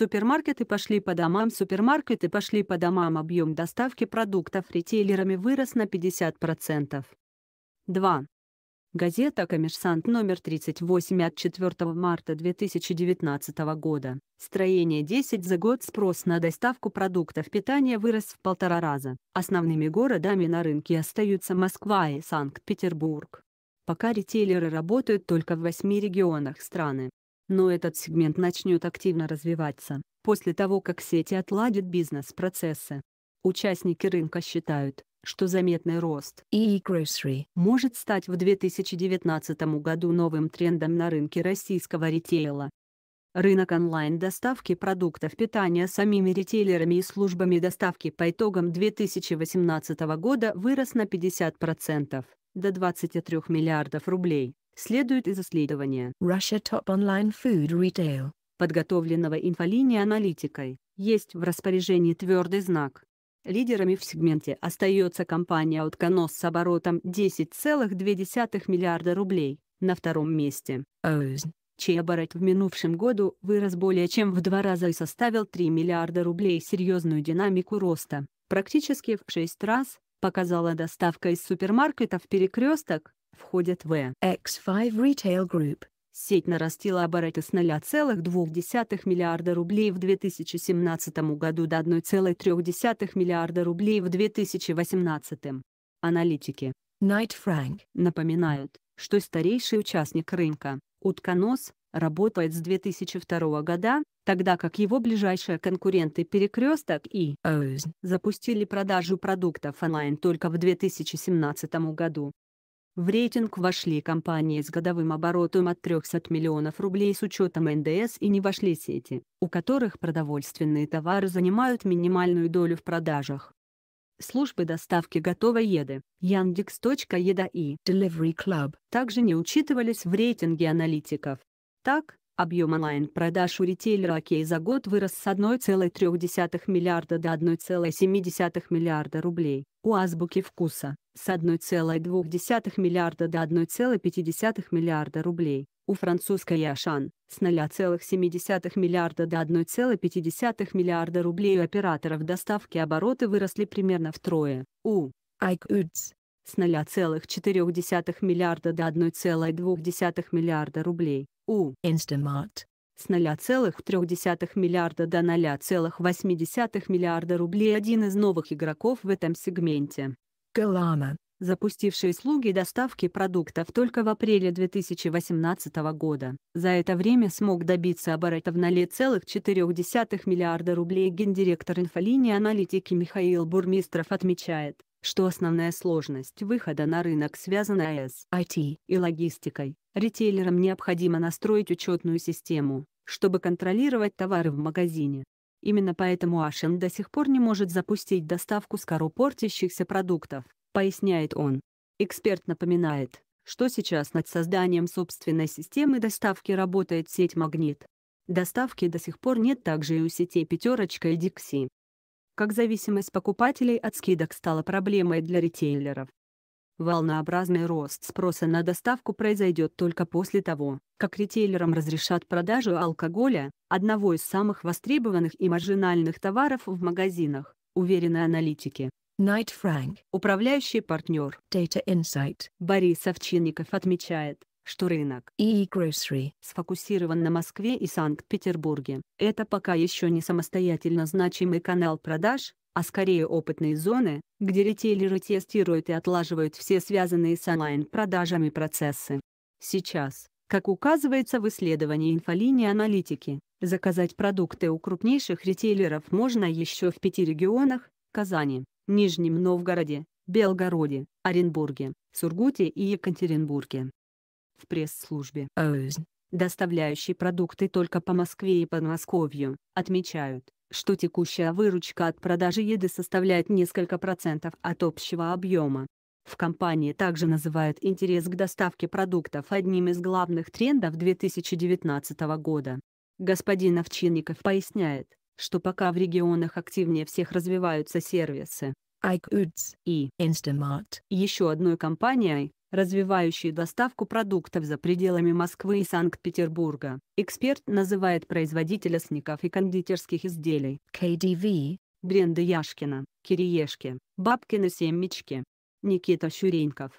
Супермаркеты пошли по домам. Супермаркеты пошли по домам. Объем доставки продуктов ритейлерами вырос на 50%. 2. Газета «Коммерсант» номер 38 от 4 марта 2019 года. Строение 10 за год спрос на доставку продуктов питания вырос в полтора раза. Основными городами на рынке остаются Москва и Санкт-Петербург. Пока ритейлеры работают только в 8 регионах страны, но этот сегмент начнет активно развиваться после того, как сети отладят бизнес-процессы. Участники рынка считают, что заметный рост e-grocery может стать в 2019 году новым трендом на рынке российского ритейла. Рынок онлайн-доставки продуктов питания самими ритейлерами и службами доставки по итогам 2018 года вырос на 50% до 23 миллиардов рублей следует из исследования Russia Top Online Food Retail, подготовленного инфолинией аналитикой, есть в распоряжении твердый знак. Лидерами в сегменте остается компания «Утконос» с оборотом 10,2 миллиарда рублей, на втором месте «Оуз», чей оборот в минувшем году вырос более чем в два раза и составил 3 миллиарда рублей серьезную динамику роста, практически в 6 раз, показала доставка из супермаркетов «Перекресток», входят в X5 Retail Group. Сеть нарастила обороты с 0,2 миллиарда рублей в 2017 году до 1,3 миллиарда рублей в 2018. Аналитики Найт Frank напоминают, что старейший участник рынка, утконос, работает с 2002 года, тогда как его ближайшие конкуренты Перекресток и Оуз запустили продажу продуктов онлайн только в 2017 году. В рейтинг вошли компании с годовым оборотом от 300 миллионов рублей с учетом НДС и не вошли сети, у которых продовольственные товары занимают минимальную долю в продажах. Службы доставки готовой еды, Яндекс.Еда и Delivery Club также не учитывались в рейтинге аналитиков. Так, объем онлайн-продаж у ритейлера «Окей» за год вырос с 1,3 миллиарда до 1,7 миллиарда рублей у азбуки вкуса с 1,2 миллиарда до 1,5 миллиарда рублей, у французской Ашан с 0,7 миллиарда до 1,5 миллиарда рублей у операторов доставки обороты выросли примерно втрое, у iCoods с 0,4 миллиарда до 1,2 миллиарда рублей, у Instamart с 0,3 миллиарда до 0,8 миллиарда рублей один из новых игроков в этом сегменте. Галана, запустивший услуги доставки продуктов только в апреле 2018 года, за это время смог добиться оборотов на 0,4 миллиарда рублей. Гендиректор инфолинии аналитики Михаил Бурмистров отмечает, что основная сложность выхода на рынок связана с IT и логистикой ритейлерам необходимо настроить учетную систему, чтобы контролировать товары в магазине. Именно поэтому Ашем до сих пор не может запустить доставку с коропортящихся продуктов, поясняет он. Эксперт напоминает, что сейчас над созданием собственной системы доставки работает сеть «Магнит». Доставки до сих пор нет также и у сетей «Пятерочка» и «Дикси». Как зависимость покупателей от скидок стала проблемой для ритейлеров, Волнообразный рост спроса на доставку произойдет только после того, как ритейлерам разрешат продажу алкоголя, одного из самых востребованных и маржинальных товаров в магазинах, уверены аналитики. Найт Франк, управляющий партнер Data Insight, Борис Овчинников отмечает, что рынок e-grocery сфокусирован на Москве и Санкт-Петербурге. Это пока еще не самостоятельно значимый канал продаж, а скорее опытные зоны, где ритейлеры тестируют и отлаживают все связанные с онлайн-продажами процессы. Сейчас, как указывается в исследовании инфолинии аналитики, заказать продукты у крупнейших ритейлеров можно еще в пяти регионах – Казани, Нижнем Новгороде, Белгороде, Оренбурге, Сургуте и Екатеринбурге. В пресс-службе доставляющей продукты только по Москве и Подмосковью, отмечают, что текущая выручка от продажи еды составляет несколько процентов от общего объема. В компании также называют интерес к доставке продуктов одним из главных трендов 2019 года. Господин Овчинников поясняет, что пока в регионах активнее всех развиваются сервисы iCoods и Instamart. Еще одной компанией, развивающие доставку продуктов за пределами Москвы и Санкт-Петербурга. Эксперт называет производителя сников и кондитерских изделий KDV, бренды Яшкина, Кириешки, Бабкина семечки. Никита Щуреньков,